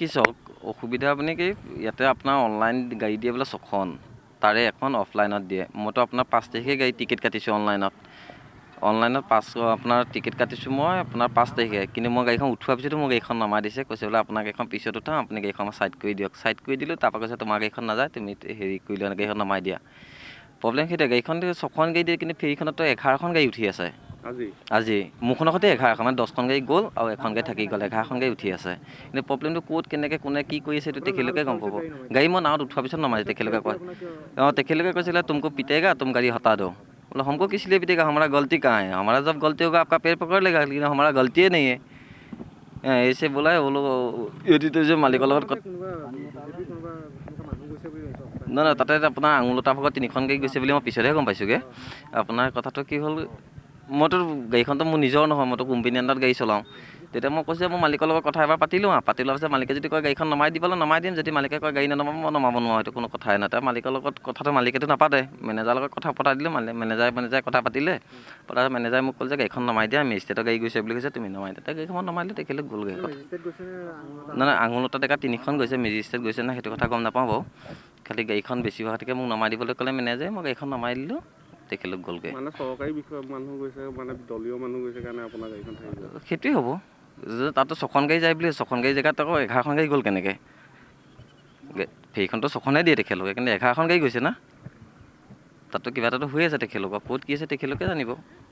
কি চাওক অসুবিধা আপুনি কি ইয়াতে আপোনাৰ অনলাইন গাড়ী দিয়ে বোলে ছখন তাৰে এখন অফলাইনত দিয়ে মইতো আপোনাৰ পাঁচ তাৰিখে গাড়ী টিকেট কাটিছোঁ অনলাইনত অনলাইনত পাঁচ আপোনাৰ টিকেট কাটিছোঁ মই আপোনাৰ পাঁচ তাৰিখে কিন্তু মই গাড়ীখন উঠোৱাৰ পিছতো মোৰ গাড়ীখন নমাই দিছে কৈছে বোলে আপোনাক এখন পিছত উঠাওঁ আপুনি গাড়ীখন ছাইড কৰি দিয়ক ছাইড কৰি দিলোঁ তাৰপৰা কৈছে তোমাৰ গাড়ীখন নাযায় তুমি হেৰি কৰি লোৱা গাড়ীখন নমাই দিয়া প্ৰব্লেম সেইটোৱে গাড়ীখন ছখন গাড়ী দিয়ে কিন্তু ফেৰীখনততো এঘাৰখন গাড়ী উঠি আছে আজি মোৰখনৰ সৈতে এঘাৰখনত দহখন গাড়ী গ'ল আৰু এখন গাড়ী থাকি গ'ল এঘাৰখন গাড়ী উঠি আছে কিন্তু প্ৰব্লেমটো ক'ত কেনেকৈ কোনে কি কৰি আছে সেইটো তেখেতলোকে গম পাব গাড়ী মই নাৱত উঠোৱাৰ পিছত নমাইছে তেখেতলোকে কয় অঁ তেখেতলোকে কৈছিলে তুমি পিটেগা তুমি গাড়ী হতা দিওঁ বোলে হমকো কিছিলে পিটেগা আমাৰ গলতি কাহে আমাৰ যাব গলতি হ'ব আপোনাৰ পেট পকৰ লাগে কিন্তু আমাৰ গলতিয়ে নাই এইছে বোলাই বোলো ইহঁতিটো যে মালিকৰ লগত নহয় নহয় তাতে আপোনাৰ আঙুলতা ভাগত তিনিখন গাড়ী গৈছে বুলি মই পিছতহে গম পাইছোঁগৈ আপোনাৰ কথাটো কি হ'ল মইতো গাড়ীখনতো মোৰ নিজৰ নহয় মইতো কোম্পানী এণ্ডাৰত গাড়ী চলাওঁ তেতিয়া মই কৈছোঁ মই মালিকৰ লগত কথা এবাৰ পাতিলোঁ আৰু পাতি লোৱাৰ পিছত মালিকে যদি কয় গাড়ীখন নমাই দি পালে নমাই দিম যদি মালিকে কয় গাড়ী নমাব মই নমাব নোৱাৰোঁ সেইটো কোনো কথাই নাই তাৰ মালিকৰ লগত কথাটো মালিকেতো নাপাতে মেনেজাৰ লগত কথা পতা দিলোঁ মালিক মেনেজাৰে মেনেজাৰে কথা পাতিলে পতা মেনেজাৰে মোক ক'লে যে গাড়ীখন নমাই দিয়া আমি ষ্টেটৰ গাড়ী গৈছে বুলি কৈছে তুমি নমাই দিয়া গাড়ীখন নমাই দিলে তেখেতে গ'লগৈ নাই নাই আঙুলতা ডেকা তিনিখন গৈছে মেজি ষ্টেট গৈছে নাই সেইটো কথা গম নাপাওঁ বাৰু খালী গাড়ীখন বেছি হোৱা থাকে মোক নমাই দিবলৈ ক'লে মেনেজাৰে মই গাড়ীখন নমাই দিলোঁ তেখেত গলগে মানে সরকারি বিষয় মানুষ গেছে মানে দলীয় মানুষ গেছে কারণে আপনার গাড়ি সেটাই হব তাতে ছখন গাড়ী যায় বুলি ছখন গাড়ী জেগাত আকৌ এঘাৰখন গাড়ী গ'ল কেনেকৈ ফেৰীখনতো ছখনে দিয়ে তেখেতলোকে কিন্তু এঘাৰখন গাড়ী গৈছে না তাতো কিবা এটাতো হৈ আছে তেখেতলোকৰ ক'ত কি আছে তেখেতলোকে জানিব